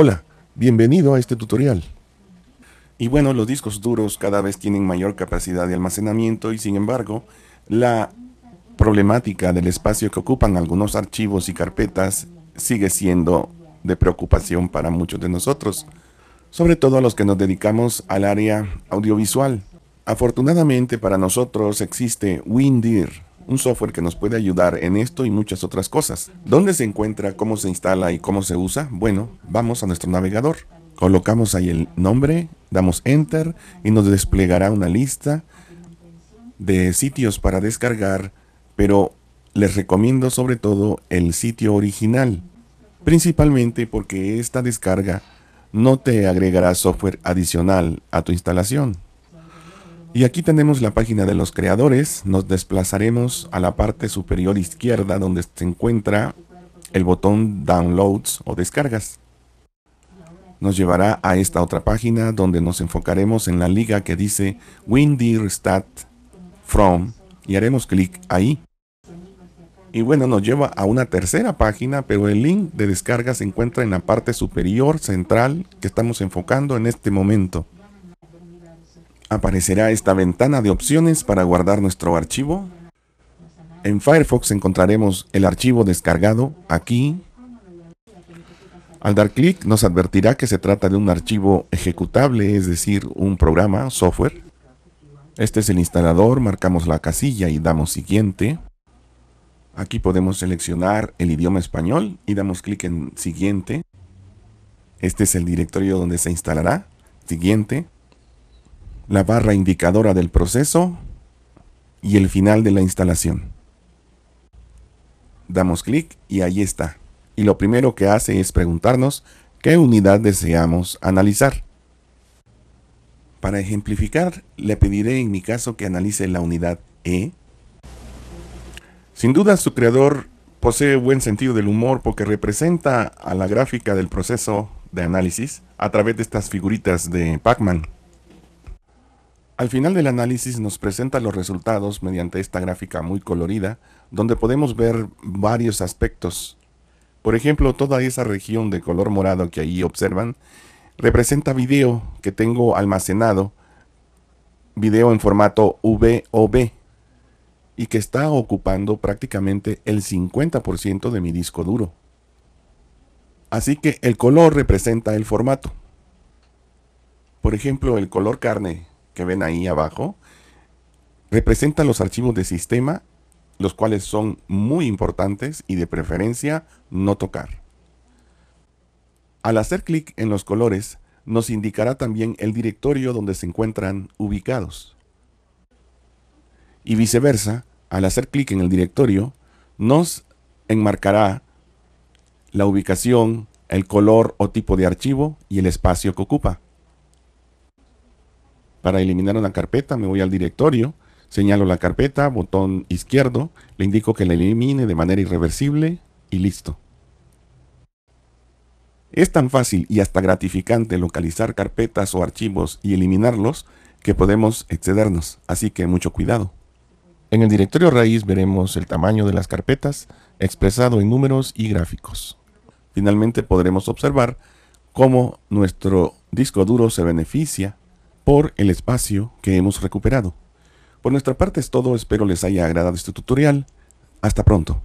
Hola, bienvenido a este tutorial. Y bueno, los discos duros cada vez tienen mayor capacidad de almacenamiento y sin embargo, la problemática del espacio que ocupan algunos archivos y carpetas sigue siendo de preocupación para muchos de nosotros, sobre todo a los que nos dedicamos al área audiovisual. Afortunadamente para nosotros existe WinDir, un software que nos puede ayudar en esto y muchas otras cosas. ¿Dónde se encuentra, cómo se instala y cómo se usa? Bueno, vamos a nuestro navegador. Colocamos ahí el nombre, damos Enter y nos desplegará una lista de sitios para descargar, pero les recomiendo sobre todo el sitio original, principalmente porque esta descarga no te agregará software adicional a tu instalación. Y aquí tenemos la página de los creadores, nos desplazaremos a la parte superior izquierda donde se encuentra el botón Downloads o Descargas. Nos llevará a esta otra página donde nos enfocaremos en la liga que dice WinDirStat From y haremos clic ahí. Y bueno, nos lleva a una tercera página, pero el link de descarga se encuentra en la parte superior central que estamos enfocando en este momento aparecerá esta ventana de opciones para guardar nuestro archivo. En Firefox encontraremos el archivo descargado aquí. Al dar clic nos advertirá que se trata de un archivo ejecutable, es decir, un programa, software. Este es el instalador, marcamos la casilla y damos siguiente. Aquí podemos seleccionar el idioma español y damos clic en siguiente. Este es el directorio donde se instalará. Siguiente la barra indicadora del proceso y el final de la instalación. Damos clic y ahí está. Y lo primero que hace es preguntarnos qué unidad deseamos analizar. Para ejemplificar, le pediré en mi caso que analice la unidad E. Sin duda su creador posee buen sentido del humor porque representa a la gráfica del proceso de análisis a través de estas figuritas de Pac-Man. Al final del análisis nos presenta los resultados mediante esta gráfica muy colorida, donde podemos ver varios aspectos. Por ejemplo, toda esa región de color morado que ahí observan representa video que tengo almacenado, video en formato VOB, y que está ocupando prácticamente el 50% de mi disco duro. Así que el color representa el formato. Por ejemplo, el color carne que ven ahí abajo representan los archivos de sistema, los cuales son muy importantes y de preferencia no tocar. Al hacer clic en los colores, nos indicará también el directorio donde se encuentran ubicados. Y viceversa, al hacer clic en el directorio, nos enmarcará la ubicación, el color o tipo de archivo y el espacio que ocupa. Para eliminar una carpeta me voy al directorio, señalo la carpeta, botón izquierdo, le indico que la elimine de manera irreversible y listo. Es tan fácil y hasta gratificante localizar carpetas o archivos y eliminarlos que podemos excedernos, así que mucho cuidado. En el directorio raíz veremos el tamaño de las carpetas expresado en números y gráficos. Finalmente podremos observar cómo nuestro disco duro se beneficia por el espacio que hemos recuperado. Por nuestra parte es todo, espero les haya agradado este tutorial. Hasta pronto.